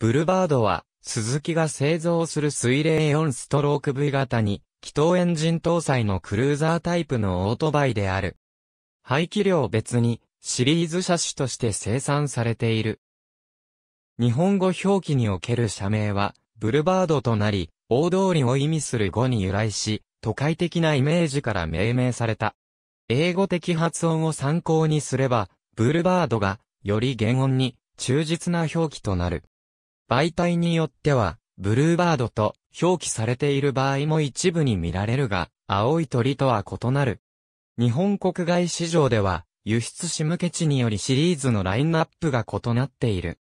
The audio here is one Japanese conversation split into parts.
ブルバードは、スズキが製造する水冷4ストローク V 型に、気筒エンジン搭載のクルーザータイプのオートバイである。排気量別に、シリーズ車種として生産されている。日本語表記における社名は、ブルバードとなり、大通りを意味する語に由来し、都会的なイメージから命名された。英語的発音を参考にすれば、ブルバードが、より原音に、忠実な表記となる。媒体によっては、ブルーバードと表記されている場合も一部に見られるが、青い鳥とは異なる。日本国外市場では、輸出仕向け地によりシリーズのラインナップが異なっている。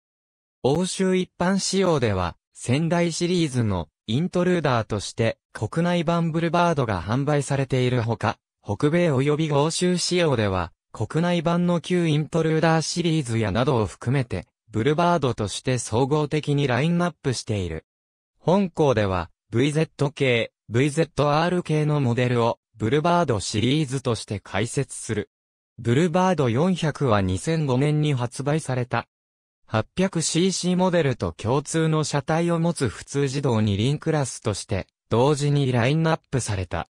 欧州一般仕様では、仙台シリーズのイントルーダーとして国内版ブルーバードが販売されているほか、北米及び欧州仕様では、国内版の旧イントルーダーシリーズやなどを含めて、ブルバードとして総合的にラインナップしている。本校では VZ 系、VZR 系のモデルをブルバードシリーズとして解説する。ブルバード400は2005年に発売された。800cc モデルと共通の車体を持つ普通自動二輪クラスとして同時にラインナップされた。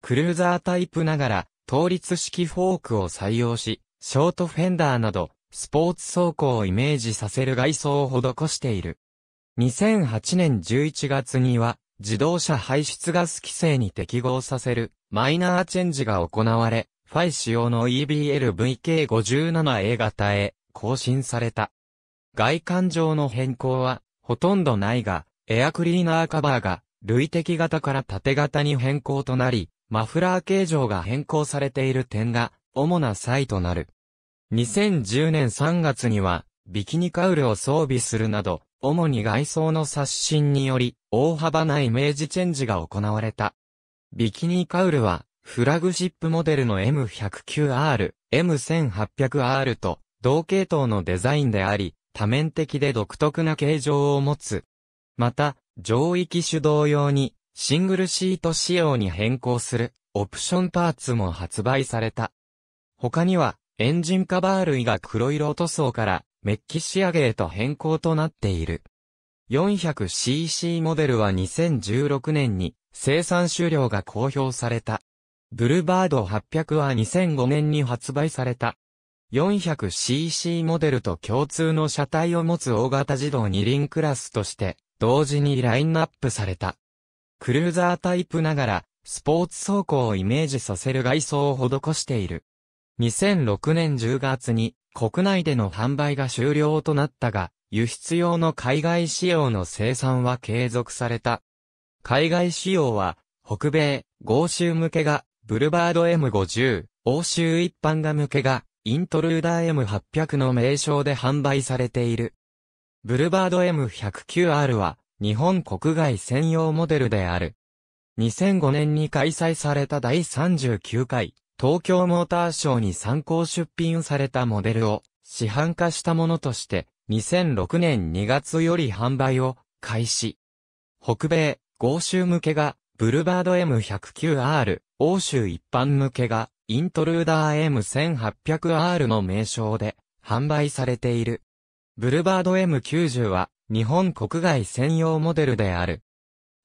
クルーザータイプながら、倒立式フォークを採用し、ショートフェンダーなど、スポーツ走行をイメージさせる外装を施している。2008年11月には、自動車排出ガス規制に適合させる、マイナーチェンジが行われ、ファイ仕様の EBLVK57A 型へ更新された。外観上の変更はほとんどないが、エアクリーナーカバーが累積型から縦型に変更となり、マフラー形状が変更されている点が主な差異となる。2010年3月には、ビキニカウルを装備するなど、主に外装の刷新により、大幅なイメージチェンジが行われた。ビキニカウルは、フラグシップモデルの M109R、M1800R と、同系統のデザインであり、多面的で独特な形状を持つ。また、上域手動用に、シングルシート仕様に変更する、オプションパーツも発売された。他には、エンジンカバー類が黒色塗装からメッキ仕上げへと変更となっている。400cc モデルは2016年に生産終了が公表された。ブルバード800は2005年に発売された。400cc モデルと共通の車体を持つ大型自動二輪クラスとして同時にラインナップされた。クルーザータイプながらスポーツ走行をイメージさせる外装を施している。2006年10月に国内での販売が終了となったが、輸出用の海外仕様の生産は継続された。海外仕様は、北米、豪州向けが、ブルバード M50、欧州一般が向けが、イントルーダー M800 の名称で販売されている。ブルバード M109R は、日本国外専用モデルである。2005年に開催された第39回東京モーターショーに参考出品されたモデルを市販化したものとして、2006年2月より販売を開始。北米、豪州向けが、ブルバード M109R、欧州一般向けが、イントルーダー M1800R の名称で、販売されている。ブルバード M90 は、日本国外専用モデルである。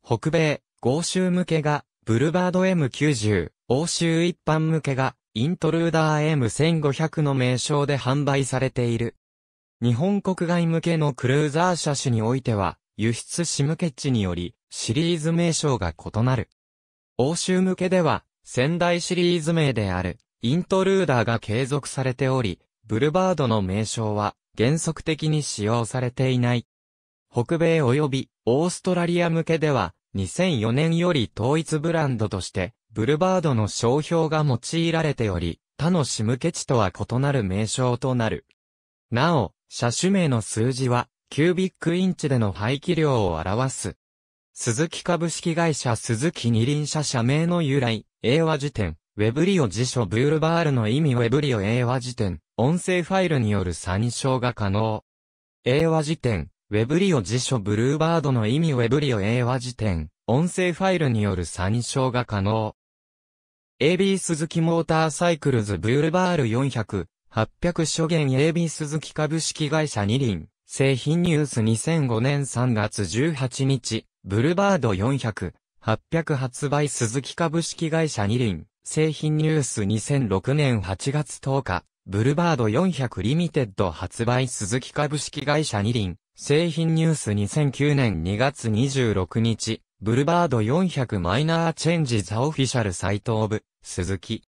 北米、豪州向けが、ブルバード M90、欧州一般向けが、イントルーダー M1500 の名称で販売されている。日本国外向けのクルーザー車種においては、輸出シムケッチにより、シリーズ名称が異なる。欧州向けでは、仙台シリーズ名である、イントルーダーが継続されており、ブルバードの名称は、原則的に使用されていない。北米及びオーストラリア向けでは、2004年より統一ブランドとしてブルバードの商標が用いられており、他の仕向チとは異なる名称となる。なお、車種名の数字は、キュービックインチでの排気量を表す。鈴木株式会社鈴木二輪車社名の由来、英和辞典、ウェブリオ辞書ブールバールの意味ウェブリオ英和辞典、音声ファイルによる参照が可能。英和辞典、ウェブリオ辞書ブルーバードの意味ウェブリオ英和辞典、音声ファイルによる参照が可能。AB 鈴木モーターサイクルズブールバール400、800諸元 AB 鈴木株式会社二輪、製品ニュース2005年3月18日、ブルバード400、800発売鈴木株式会社二輪、製品ニュース2006年8月10日、ブルバード400リミテッド発売鈴木株式会社二輪、製品ニュース2009年2月26日、ブルバード400マイナーチェンジザオフィシャルサイトオブ、鈴木。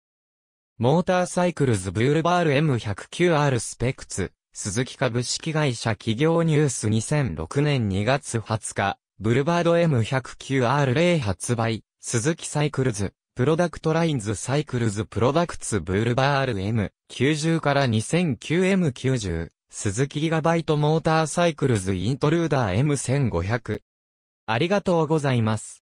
モーターサイクルズブルバール M109R スペクツ、鈴木株式会社企業ニュース2006年2月20日、ブルバード m 1 0 9 r 例発売、鈴木サイクルズ、プロダクトラインズサイクルズプロダクツブルバール M90 から 2009M90、鈴木ギガバイトモーターサイクルズイントルーダー M1500、ありがとうございます。